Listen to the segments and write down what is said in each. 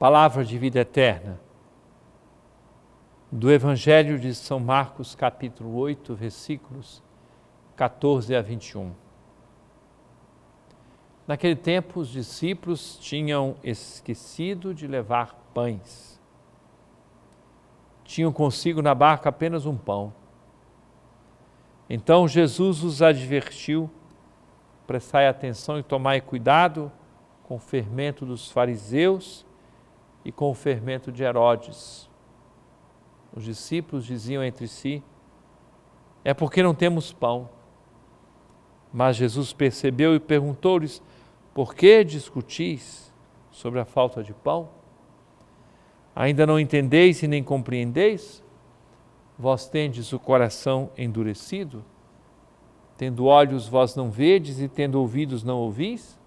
palavra de vida eterna, do Evangelho de São Marcos, capítulo 8, versículos 14 a 21. Naquele tempo, os discípulos tinham esquecido de levar pães. Tinham consigo na barca apenas um pão. Então Jesus os advertiu: prestai atenção e tomai cuidado com o fermento dos fariseus e com o fermento de Herodes. Os discípulos diziam entre si: É porque não temos pão. Mas Jesus percebeu e perguntou-lhes: Por que discutis sobre a falta de pão? Ainda não entendeis e nem compreendeis? Vós tendes o coração endurecido? Tendo olhos, vós não vedes, e tendo ouvidos, não ouvis?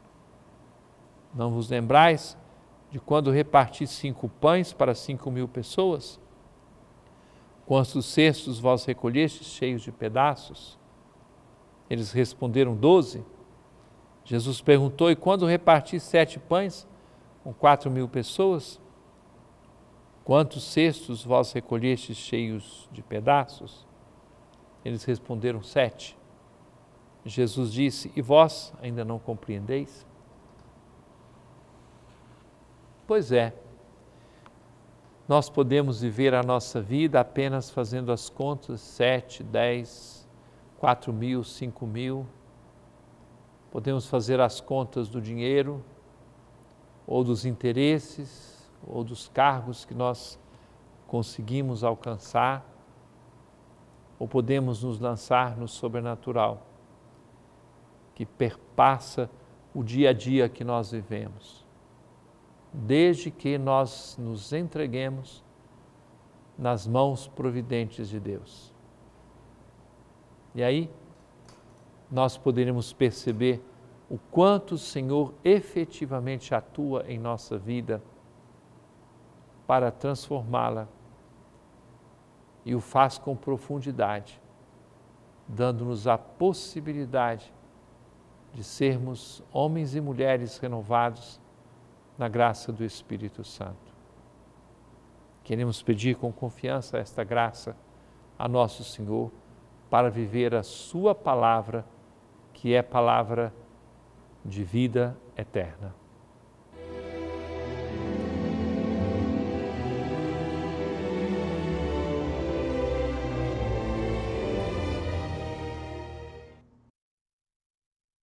Não vos lembrais de quando reparti cinco pães para cinco mil pessoas? Quantos cestos vós recolhestes cheios de pedaços? Eles responderam doze. Jesus perguntou: E quando reparti sete pães com quatro mil pessoas? Quantos cestos vós recolhestes cheios de pedaços? Eles responderam: Sete. Jesus disse: E vós ainda não compreendeis? Pois é, nós podemos viver a nossa vida apenas fazendo as contas, sete, dez, quatro mil, cinco mil. Podemos fazer as contas do dinheiro, ou dos interesses, ou dos cargos que nós conseguimos alcançar, ou podemos nos lançar no sobrenatural, que perpassa o dia a dia que nós vivemos desde que nós nos entreguemos nas mãos providentes de Deus. E aí nós poderemos perceber o quanto o Senhor efetivamente atua em nossa vida para transformá-la e o faz com profundidade, dando-nos a possibilidade de sermos homens e mulheres renovados na graça do Espírito Santo. Queremos pedir com confiança esta graça a nosso Senhor para viver a Sua palavra, que é palavra de vida eterna.